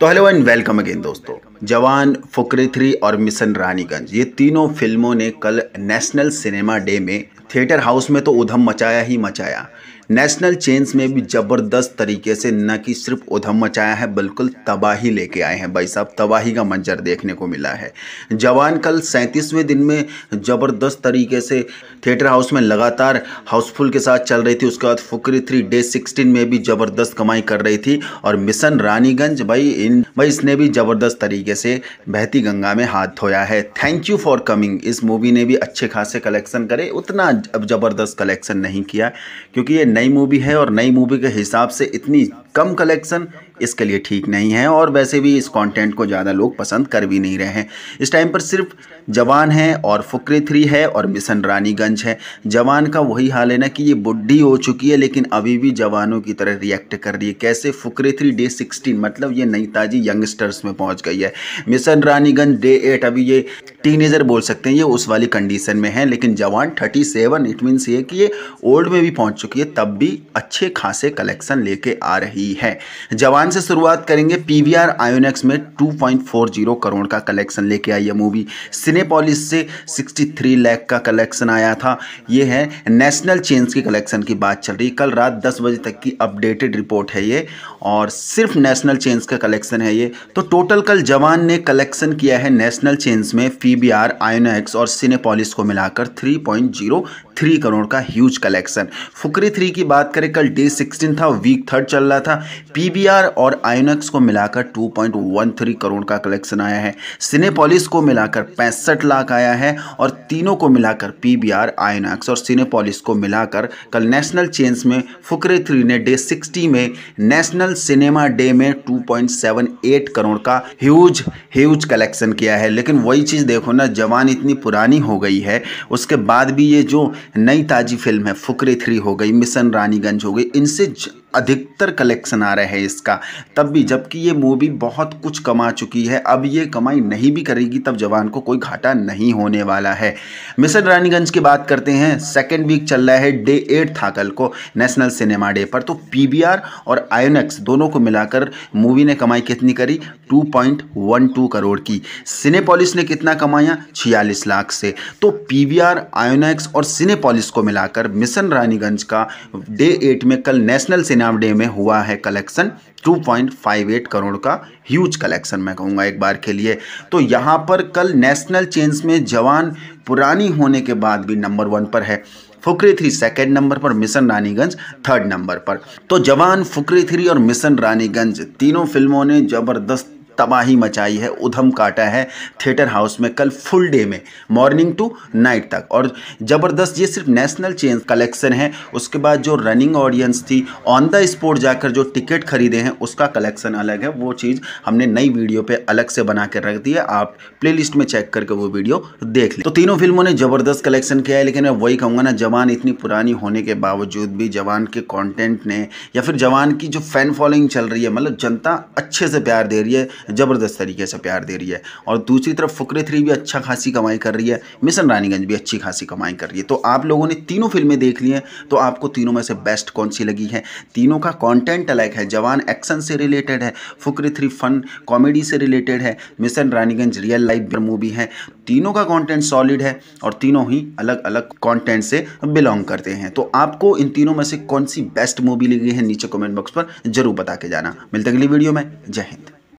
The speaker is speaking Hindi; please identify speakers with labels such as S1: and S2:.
S1: तो हेलो एंड वेलकम अगेन दोस्तों जवान फुकरे थ्री और मिशन रानीगंज ये तीनों फिल्मों ने कल नेशनल सिनेमा डे में थिएटर हाउस में तो उधम मचाया ही मचाया नेशनल चेंज में भी ज़बरदस्त तरीके से न कि सिर्फ उधम मचाया है बिल्कुल तबाही लेके आए हैं भाई साहब तबाही का मंजर देखने को मिला है जवान कल सैंतीसवें दिन में ज़बरदस्त तरीके से थिएटर हाउस में लगातार हाउसफुल के साथ चल रही थी उसके बाद फुकरी थ्री डे सिक्सटीन में भी ज़बरदस्त कमाई कर रही थी और मिशन रानीगंज भाई इन भाई इसने भी ज़बरदस्त तरीके से बहती गंगा में हाथ धोया है थैंक यू फॉर कमिंग इस मूवी ने भी अच्छे खासे कलेक्शन करे उतना ज़बरदस्त कलेक्शन नहीं किया क्योंकि ये नई मूवी है और नई मूवी के हिसाब से इतनी कम कलेक्शन इसके लिए ठीक नहीं है और वैसे भी इस कंटेंट को ज़्यादा लोग पसंद कर भी नहीं रहे हैं इस टाइम पर सिर्फ जवान है और फुकरे थ्री है और मिशन रानीगंज है जवान का वही हाल है ना कि ये बुढ़ी हो चुकी है लेकिन अभी भी जवानों की तरह रिएक्ट कर रही है कैसे फुकरे थ्री डे सिक्सटीन मतलब ये नई ताजी यंगस्टर्स में पहुँच गई है मिशन रानीगंज डे एट अभी ये टीनेजर बोल सकते हैं ये उस वाली कंडीशन में है लेकिन जवान थर्टी सेवन इट मीन्स ये कि ये ओल्ड में भी पहुँच चुकी है तब भी अच्छे खासे कलेक्शन लेके आ रही है जवान जापान से शुरुआत करेंगे पी वी आर आयोनेक्स में 2.40 करोड़ का कलेक्शन लेके आई है मूवी सिनेपोलिस से 63 लैख का कलेक्शन आया था ये है नेशनल चेंज की कलेक्शन की बात चल रही कल रात 10 बजे तक की अपडेटेड रिपोर्ट है ये और सिर्फ नेशनल चेंज का कलेक्शन है ये तो टोटल कल जवान ने कलेक्शन किया है नेशनल चेंज में पी बी आयोनेक्स और सिनेपोलिस को मिलाकर थ्री थ्री करोड़ का ह्यूज कलेक्शन फुकरी थ्री की बात करें कल डे सिक्सटीन था वीक थर्ड चल रहा था पीबीआर और आयोनक्स को मिलाकर 2.13 करोड़ का कलेक्शन आया है सिनेपोलिस को मिलाकर पैंसठ लाख आया है और तीनों को मिलाकर पीबीआर आयोनक्स और सिनेपोलिस को मिलाकर कल नेशनल चेंज में फुकरे थ्री ने डे सिक्सटी में नेशनल सिनेमा डे में एट करोड़ का ह्यूज ह्यूज कलेक्शन किया है लेकिन वही चीज़ देखो ना जवान इतनी पुरानी हो गई है उसके बाद भी ये जो नई ताज़ी फिल्म है फुकरे थ्री हो गई मिशन रानीगंज हो गई इनसे अधिकतर कलेक्शन आ रहा है इसका तब भी जबकि ये मूवी बहुत कुछ कमा चुकी है अब ये कमाई नहीं भी करेगी तब जवान को कोई घाटा नहीं होने वाला है मिशन रानीगंज की बात करते हैं सेकेंड वीक चल रहा है डे एट था कल को नेशनल सिनेमा डे पर तो पी और आयोनेक्स दोनों को मिलाकर मूवी ने कमाई कितनी करी 2.12 करोड़ की सिनेपोलिस ने कितना कमाया 46 लाख से तो पीवीआर आयोनेक्स और सिनेपोलिस को मिलाकर मिशन रानीगंज का डे एट में कल नेशनल सिनेमा डे में हुआ है कलेक्शन 2.58 करोड़ का ह्यूज कलेक्शन मैं कहूँगा एक बार के लिए तो यहाँ पर कल नेशनल चेंज में जवान पुरानी होने के बाद भी नंबर वन पर है फुकरे थ्री सेकेंड नंबर पर मिशन रानीगंज थर्ड नंबर पर तो जवान फुकरे थ्री और मिशन रानीगंज तीनों फिल्मों ने जबरदस्त तबाही मचाई है उधम काटा है थिएटर हाउस में कल फुल डे में मॉर्निंग टू नाइट तक और ज़बरदस्त ये सिर्फ नेशनल चेंज कलेक्शन है उसके बाद जो रनिंग ऑडियंस थी ऑन द स्पॉट जाकर जो टिकट खरीदे हैं उसका कलेक्शन अलग है वो चीज़ हमने नई वीडियो पर अलग से बना कर रख दी है आप प्ले में चेक करके वो वीडियो देख लें तो तीनों फिल्मों ने ज़बरदस्त कलेक्शन किया है लेकिन मैं वही कहूँगा ना जवान इतनी पुरानी होने के बावजूद भी जवान के कॉन्टेंट ने या फिर जवान की जो फैन फॉलोइंग चल रही है मतलब जनता अच्छे से प्यार दे रही है ज़बरदस्त तरीके से प्यार दे रही है और दूसरी तरफ फुकरे थ्री भी अच्छा खासी कमाई कर रही है मिशन रानीगंज भी अच्छी खासी कमाई कर रही है तो आप लोगों ने तीनों फिल्में देख ली हैं तो आपको तीनों में से बेस्ट कौन सी लगी है तीनों का कॉन्टेंट अलग है जवान एक्शन से रिलेटेड है फुकरे थ्री फन कॉमेडी से रिलेटेड है mission Raniganj real life movie है तीनों का कॉन्टेंट सॉलिड है और तीनों ही अलग अलग कॉन्टेंट से बिलोंग करते हैं तो आपको इन तीनों में से कौन सी बेस्ट मूवी लगी है नीचे कमेंट बॉक्स पर जरूर बता के जाना मिलते अगली वीडियो में जय हिंद